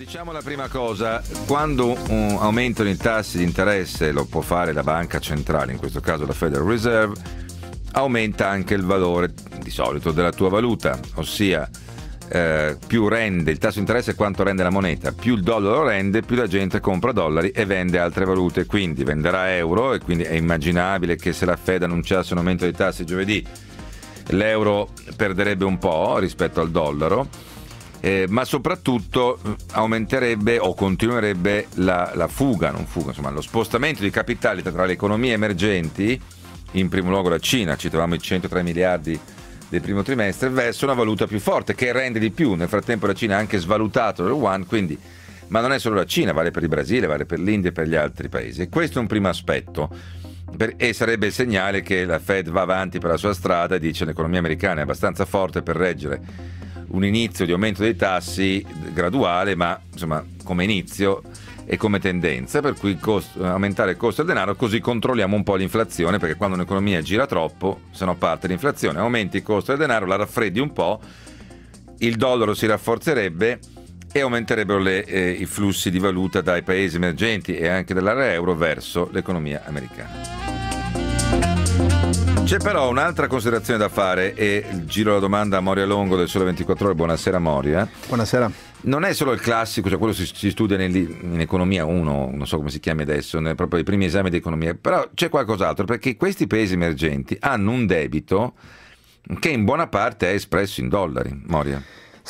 Diciamo la prima cosa, quando un uh, aumentano i tassi di interesse, lo può fare la banca centrale, in questo caso la Federal Reserve, aumenta anche il valore di solito della tua valuta, ossia eh, più rende il tasso di interesse quanto rende la moneta, più il dollaro rende, più la gente compra dollari e vende altre valute, quindi venderà euro e quindi è immaginabile che se la Fed annunciasse un aumento dei tassi giovedì l'euro perderebbe un po' rispetto al dollaro eh, ma soprattutto eh, aumenterebbe o continuerebbe la, la fuga, fuga insomma, lo spostamento di capitali tra le economie emergenti, in primo luogo la Cina, citavamo i 103 miliardi del primo trimestre, verso una valuta più forte che rende di più. Nel frattempo la Cina ha anche svalutato il yuan, quindi ma non è solo la Cina, vale per il Brasile, vale per l'India e per gli altri paesi. E questo è un primo aspetto. E sarebbe il segnale che la Fed va avanti per la sua strada e dice l'economia americana è abbastanza forte per reggere un inizio di aumento dei tassi graduale, ma insomma come inizio e come tendenza, per cui il aumentare il costo del denaro, così controlliamo un po' l'inflazione, perché quando un'economia gira troppo, se no parte l'inflazione, aumenti il costo del denaro, la raffreddi un po', il dollaro si rafforzerebbe e aumenterebbero le, eh, i flussi di valuta dai paesi emergenti e anche dall'area euro verso l'economia americana. C'è però un'altra considerazione da fare e giro la domanda a Moria Longo del Sole 24 Ore. Buonasera Moria. Eh. Buonasera. Non è solo il classico, cioè quello si, si studia in economia 1, non so come si chiami adesso, proprio i primi esami di economia, però c'è qualcos'altro perché questi paesi emergenti hanno un debito che in buona parte è espresso in dollari, Moria.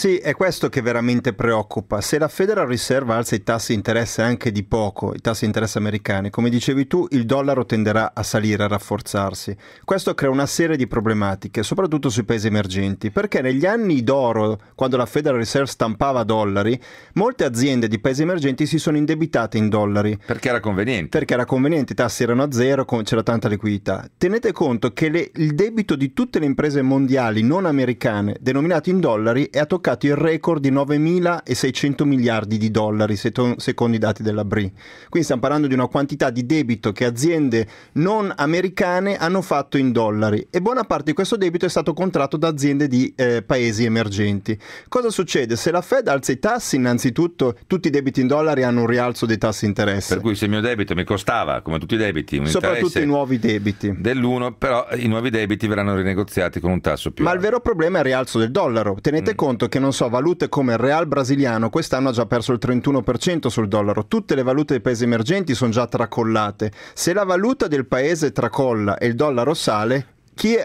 Sì, è questo che veramente preoccupa. Se la Federal Reserve alza i tassi di interesse anche di poco, i tassi di interesse americani, come dicevi tu, il dollaro tenderà a salire, a rafforzarsi. Questo crea una serie di problematiche, soprattutto sui paesi emergenti, perché negli anni d'oro, quando la Federal Reserve stampava dollari, molte aziende di paesi emergenti si sono indebitate in dollari. Perché era conveniente. Perché era conveniente, i tassi erano a zero, c'era tanta liquidità. Tenete conto che le, il debito di tutte le imprese mondiali non americane, denominate in dollari, è a toccare toccato il record di 9.600 miliardi di dollari, secondo i dati della BRI. Quindi stiamo parlando di una quantità di debito che aziende non americane hanno fatto in dollari e buona parte di questo debito è stato contratto da aziende di eh, paesi emergenti. Cosa succede? Se la Fed alza i tassi, innanzitutto tutti i debiti in dollari hanno un rialzo dei tassi interesse. Per cui se il mio debito mi costava, come tutti i debiti, un soprattutto i nuovi debiti. Dell'1, però i nuovi debiti verranno rinegoziati con un tasso più Ma alto. Ma il vero problema è il rialzo del dollaro. Tenete mm. conto che non so, valute come il real brasiliano quest'anno ha già perso il 31% sul dollaro, tutte le valute dei paesi emergenti sono già tracollate. Se la valuta del paese tracolla e il dollaro sale,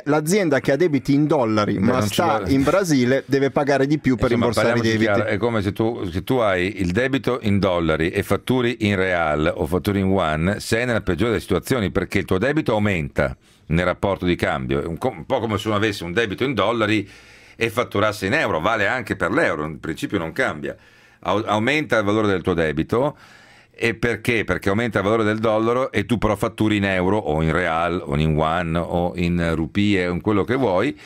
l'azienda che ha debiti in dollari ma, ma sta in Brasile deve pagare di più per Insomma, rimborsare i debiti. Chiaro, è come se tu, se tu, hai il debito in dollari e fatturi in real o fatturi in one, sei nella peggiore delle situazioni perché il tuo debito aumenta nel rapporto di cambio, un, un po' come se uno avesse un debito in dollari e fatturasse in euro, vale anche per l'euro, in principio non cambia, aumenta il valore del tuo debito e perché? Perché aumenta il valore del dollaro e tu però fatturi in euro o in real o in one o in rupie o in quello che vuoi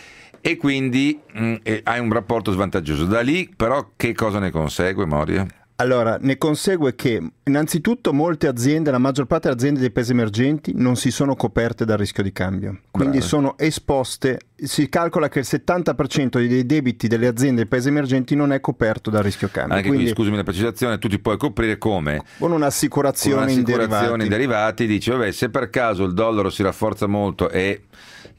e quindi mh, mm, hai un rapporto svantaggioso. Da lì però che cosa ne consegue Moria? Allora, ne consegue che innanzitutto molte aziende, la maggior parte delle aziende dei paesi emergenti non si sono coperte dal rischio di cambio, quindi Bravo. sono esposte, si calcola che il 70% dei debiti delle aziende dei paesi emergenti non è coperto dal rischio cambio. Anche quindi, quindi scusami la precisazione, tu ti puoi coprire come? Con un'assicurazione, con un'assicurazione in derivati. In derivati dici, vabbè, se per caso il dollaro si rafforza molto e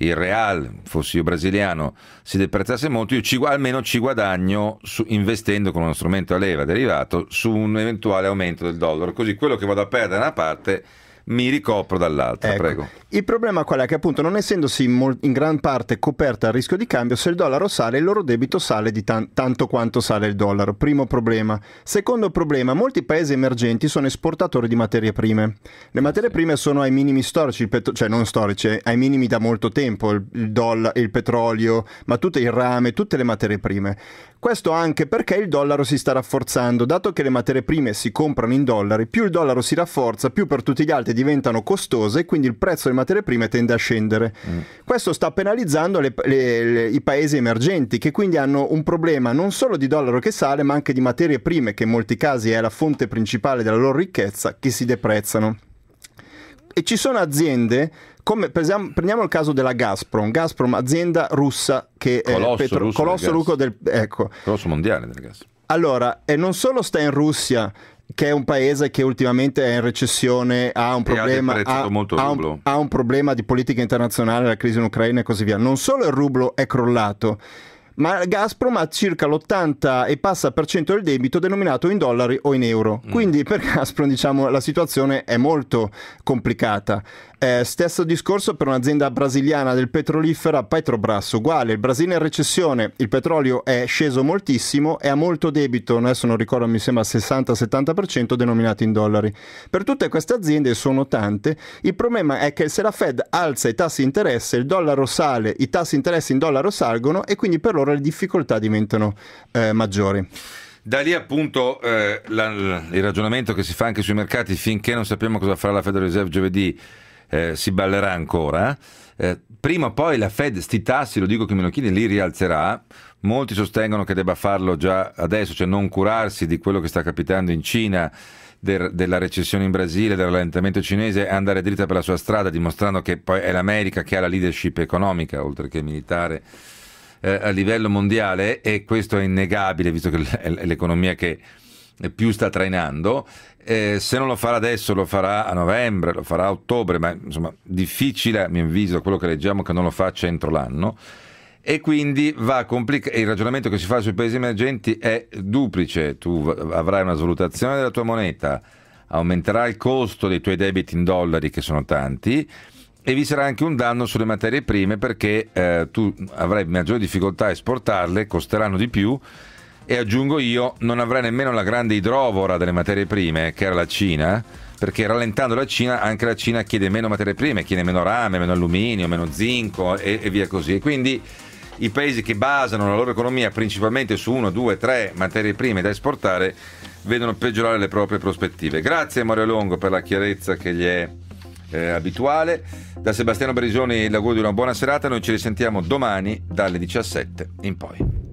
il real, fossi io brasiliano, si deprezzasse molto, io ci, almeno ci guadagno su, investendo con uno strumento a leva derivato su un eventuale aumento del dollaro, così quello che vado a perdere da una parte mi ricopro dall'altra. Ecco. Prego. Il problema qual è? Che appunto non essendosi in gran parte coperta a rischio di cambio, se il dollaro sale il loro debito sale di tan tanto quanto sale il dollaro. Primo problema. Secondo problema, molti paesi emergenti sono esportatori di materie prime. Le materie prime sono ai minimi storici, cioè non storici, eh, ai minimi da molto tempo, il, il dollaro, il petrolio, ma tutto il rame, tutte le materie prime. Questo anche perché il dollaro si sta rafforzando, dato che le materie prime si comprano in dollari, più il dollaro si rafforza, più per tutti gli altri derivate diventano costose e quindi il prezzo delle materie prime tende a scendere. Mm. Questo sta penalizzando le, le, le, i paesi emergenti che quindi hanno un problema non solo di dollaro che sale ma anche di materie prime che in molti casi è la fonte principale della loro ricchezza che si deprezzano. E ci sono aziende come, prendiamo il caso della Gazprom, Gazprom azienda russa che eh, colosso, petro, russo colosso del, del ecco. colosso mondiale del gas. Allora, non solo sta in Russia che è un paese che ultimamente è in recessione, ha un, problema, ha, ha, un, ha un problema, di politica internazionale, la crisi in Ucraina e così via. Non solo il rublo è crollato, ma Gazprom ha circa l'80 e passa per cento del debito denominato in dollari o in euro. Mm. Quindi per Gazprom diciamo, la situazione è molto complicata. Eh, stesso discorso per un'azienda brasiliana del petrolifera Petrobras, uguale, il Brasile è in recessione, il petrolio è sceso moltissimo e ha molto debito, adesso non ricordo, mi sembra 60-70% denominato in dollari. Per tutte queste aziende, sono tante, il problema è che se la Fed alza i tassi di interesse, il dollaro sale, i tassi di interesse in dollaro salgono e quindi per loro le difficoltà diventano eh, maggiori. Da lì appunto eh, la, il ragionamento che si fa anche sui mercati finché non sappiamo cosa farà la Federal Reserve giovedì eh, si ballerà ancora. Eh, prima o poi la Fed, sti tassi, lo dico che Menochini, li rialzerà. Molti sostengono che debba farlo già adesso, cioè non curarsi di quello che sta capitando in Cina, del, della recessione in Brasile, del rallentamento cinese, e andare dritta per la sua strada, dimostrando che poi è l'America che ha la leadership economica, oltre che militare, eh, a livello mondiale. E questo è innegabile, visto che è l'economia che più sta trainando. Eh, se non lo farà adesso, lo farà a novembre, lo farà a ottobre, ma insomma, difficile a mio avviso quello che leggiamo che non lo faccia entro l'anno. E quindi complica- il ragionamento che si fa sui paesi emergenti è duplice: tu avrai una svalutazione della tua moneta, aumenterà il costo dei tuoi debiti in dollari, che sono tanti e vi sarà anche un danno sulle materie prime perché eh, tu avrai maggiore difficoltà a esportarle, costeranno di più e aggiungo io non avrà nemmeno la grande idrovora delle materie prime che era la Cina perché rallentando la Cina anche la Cina chiede meno materie prime, chiede meno rame, meno alluminio, meno zinco e, e via così. E Quindi i paesi che basano la loro economia principalmente su 1, 2, 3 materie prime da esportare vedono peggiorare le proprie prospettive. Grazie Mario Longo per la chiarezza che gli è eh, abituale. Da Sebastiano Berisoni l'augurio di una buona serata, noi ci risentiamo domani dalle 17 in poi.